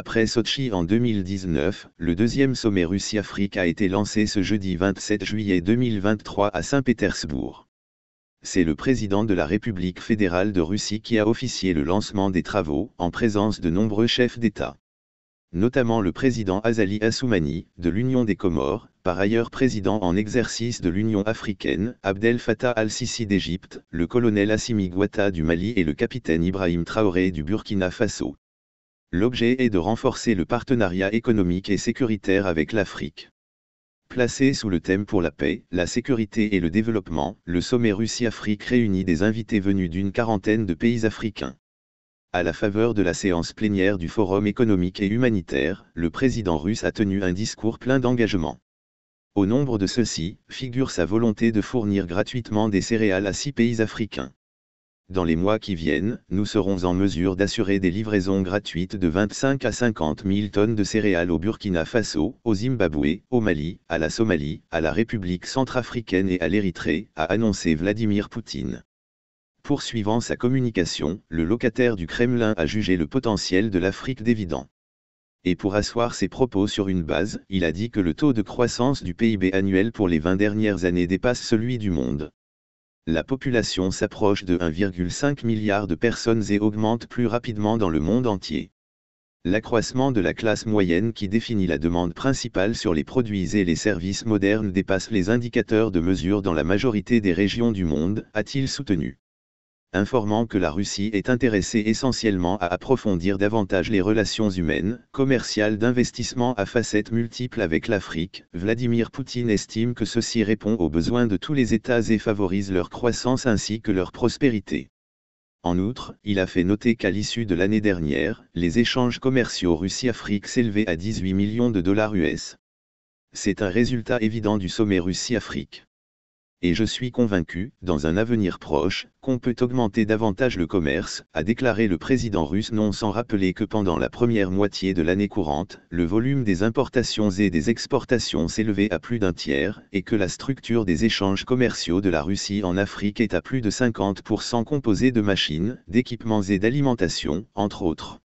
Après Sochi en 2019, le deuxième sommet Russie-Afrique a été lancé ce jeudi 27 juillet 2023 à Saint-Pétersbourg. C'est le président de la République fédérale de Russie qui a officié le lancement des travaux en présence de nombreux chefs d'État. Notamment le président Azali Assoumani, de l'Union des Comores, par ailleurs président en exercice de l'Union africaine, Abdel Fattah al-Sisi d'Égypte, le colonel Assimi Guatta du Mali et le capitaine Ibrahim Traoré du Burkina Faso. L'objet est de renforcer le partenariat économique et sécuritaire avec l'Afrique. Placé sous le thème pour la paix, la sécurité et le développement, le sommet Russie-Afrique réunit des invités venus d'une quarantaine de pays africains. À la faveur de la séance plénière du Forum économique et humanitaire, le président russe a tenu un discours plein d'engagement. Au nombre de ceux-ci, figure sa volonté de fournir gratuitement des céréales à six pays africains dans les mois qui viennent, nous serons en mesure d'assurer des livraisons gratuites de 25 à 50 000 tonnes de céréales au Burkina Faso, au Zimbabwe, au Mali, à la Somalie, à la République centrafricaine et à l'Érythrée, a annoncé Vladimir Poutine. Poursuivant sa communication, le locataire du Kremlin a jugé le potentiel de l'Afrique d'évident. Et pour asseoir ses propos sur une base, il a dit que le taux de croissance du PIB annuel pour les 20 dernières années dépasse celui du monde la population s'approche de 1,5 milliard de personnes et augmente plus rapidement dans le monde entier. L'accroissement de la classe moyenne qui définit la demande principale sur les produits et les services modernes dépasse les indicateurs de mesure dans la majorité des régions du monde, a-t-il soutenu informant que la Russie est intéressée essentiellement à approfondir davantage les relations humaines, commerciales d'investissement à facettes multiples avec l'Afrique. Vladimir Poutine estime que ceci répond aux besoins de tous les États et favorise leur croissance ainsi que leur prospérité. En outre, il a fait noter qu'à l'issue de l'année dernière, les échanges commerciaux Russie-Afrique s'élevaient à 18 millions de dollars US. C'est un résultat évident du sommet Russie-Afrique et je suis convaincu, dans un avenir proche, qu'on peut augmenter davantage le commerce, a déclaré le président russe non sans rappeler que pendant la première moitié de l'année courante, le volume des importations et des exportations s'élevait à plus d'un tiers, et que la structure des échanges commerciaux de la Russie en Afrique est à plus de 50% composée de machines, d'équipements et d'alimentation, entre autres.